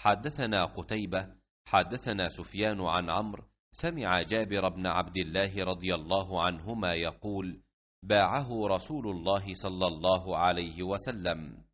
حدثنا قتيبة حدثنا سفيان عن عمرو سمع جابر بن عبد الله رضي الله عنهما يقول باعه رسول الله صلى الله عليه وسلم